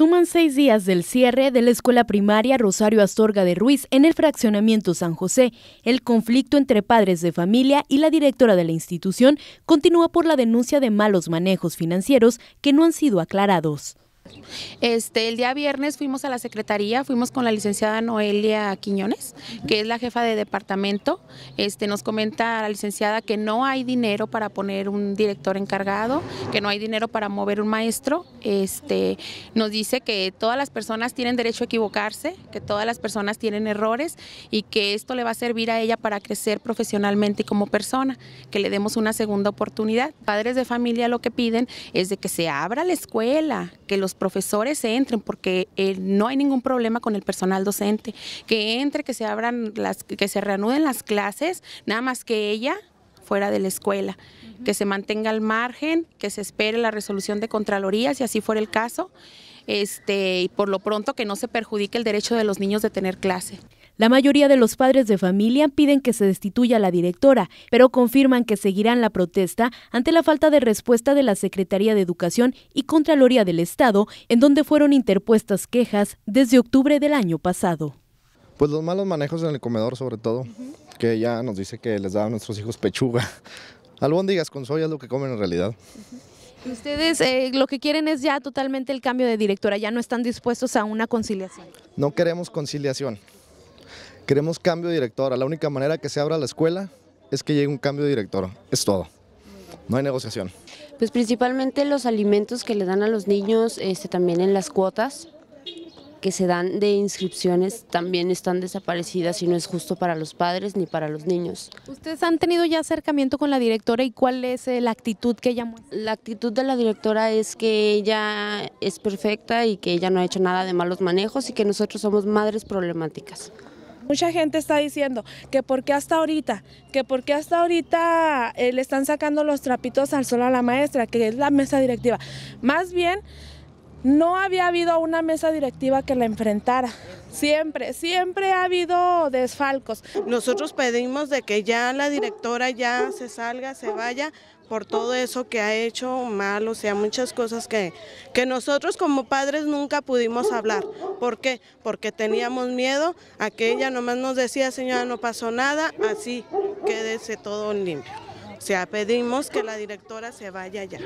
Suman seis días del cierre de la escuela primaria Rosario Astorga de Ruiz en el fraccionamiento San José. El conflicto entre padres de familia y la directora de la institución continúa por la denuncia de malos manejos financieros que no han sido aclarados. Este, el día viernes fuimos a la secretaría, fuimos con la licenciada Noelia Quiñones, que es la jefa de departamento. Este, nos comenta la licenciada que no hay dinero para poner un director encargado, que no hay dinero para mover un maestro. Este, nos dice que todas las personas tienen derecho a equivocarse, que todas las personas tienen errores y que esto le va a servir a ella para crecer profesionalmente y como persona, que le demos una segunda oportunidad. Padres de familia lo que piden es de que se abra la escuela, que los profesores entren, porque eh, no hay ningún problema con el personal docente, que entre, que se abran las, que se reanuden las clases, nada más que ella fuera de la escuela, que se mantenga al margen, que se espere la resolución de Contraloría, si así fuera el caso, este, y por lo pronto que no se perjudique el derecho de los niños de tener clase. La mayoría de los padres de familia piden que se destituya a la directora, pero confirman que seguirán la protesta ante la falta de respuesta de la Secretaría de Educación y Contraloría del Estado, en donde fueron interpuestas quejas desde octubre del año pasado. Pues los malos manejos en el comedor sobre todo, que ya nos dice que les da a nuestros hijos pechuga. Albóndigas con soya es lo que comen en realidad. Ustedes eh, lo que quieren es ya totalmente el cambio de directora, ya no están dispuestos a una conciliación. No queremos conciliación, queremos cambio de directora. La única manera que se abra la escuela es que llegue un cambio de directora, es todo. No hay negociación. Pues principalmente los alimentos que le dan a los niños, este, también en las cuotas, que se dan de inscripciones también están desaparecidas y no es justo para los padres ni para los niños. ¿Ustedes han tenido ya acercamiento con la directora y cuál es eh, la actitud que ella muestra? La actitud de la directora es que ella es perfecta y que ella no ha hecho nada de malos manejos y que nosotros somos madres problemáticas. Mucha gente está diciendo que por qué hasta ahorita, que por qué hasta ahorita eh, le están sacando los trapitos al sol a la maestra, que es la mesa directiva. Más bien no había habido una mesa directiva que la enfrentara. Siempre, siempre ha habido desfalcos. Nosotros pedimos de que ya la directora ya se salga, se vaya por todo eso que ha hecho mal, o sea, muchas cosas que, que nosotros como padres nunca pudimos hablar. ¿Por qué? Porque teníamos miedo a que ella nomás nos decía, señora, no pasó nada, así quédese todo limpio. O sea, pedimos que la directora se vaya ya.